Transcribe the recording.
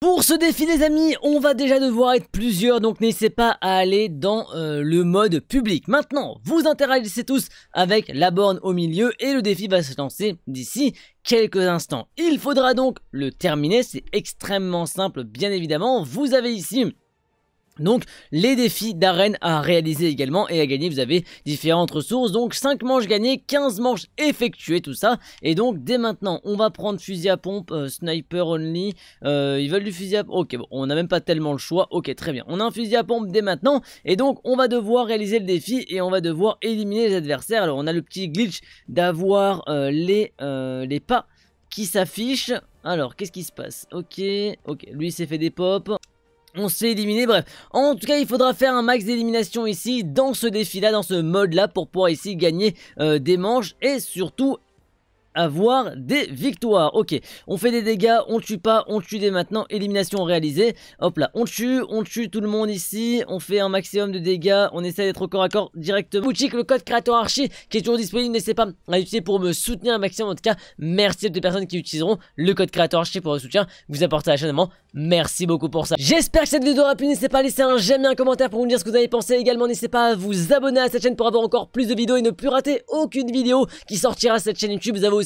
Pour ce défi les amis, on va déjà devoir être plusieurs, donc n'hésitez pas à aller dans euh, le mode public. Maintenant, vous interagissez tous avec la borne au milieu et le défi va se lancer d'ici quelques instants. Il faudra donc le terminer, c'est extrêmement simple bien évidemment. Vous avez ici donc les défis d'arène à réaliser également et à gagner vous avez différentes ressources donc 5 manches gagnées, 15 manches effectuées tout ça et donc dès maintenant on va prendre fusil à pompe, euh, sniper only, euh, ils veulent du fusil à pompe, ok bon on n'a même pas tellement le choix, ok très bien on a un fusil à pompe dès maintenant et donc on va devoir réaliser le défi et on va devoir éliminer les adversaires alors on a le petit glitch d'avoir euh, les, les pas qui s'affichent alors, qu'est-ce qui se passe Ok, ok, lui s'est fait des pops on s'est éliminé, bref. En tout cas, il faudra faire un max d'élimination ici, dans ce défi-là, dans ce mode-là, pour pouvoir ici gagner euh, des manches et surtout avoir des victoires. Ok, on fait des dégâts, on tue pas, on tue dès maintenant, élimination réalisée. Hop là, on tue, on tue tout le monde ici, on fait un maximum de dégâts, on essaie d'être au corps à corps directement. Boutique, le code créateur archi qui est toujours disponible, n'hésitez pas à l'utiliser pour me soutenir un maximum. En tout cas, merci à toutes les personnes qui utiliseront le code créateur archi pour le soutien vous apportez à la chaîne. merci beaucoup pour ça. J'espère que cette vidéo aura plu, n'hésitez pas à laisser un j'aime et un commentaire pour me dire ce que vous avez pensé. Également, n'hésitez pas à vous abonner à cette chaîne pour avoir encore plus de vidéos et ne plus rater aucune vidéo qui sortira cette chaîne YouTube. Vous avez aussi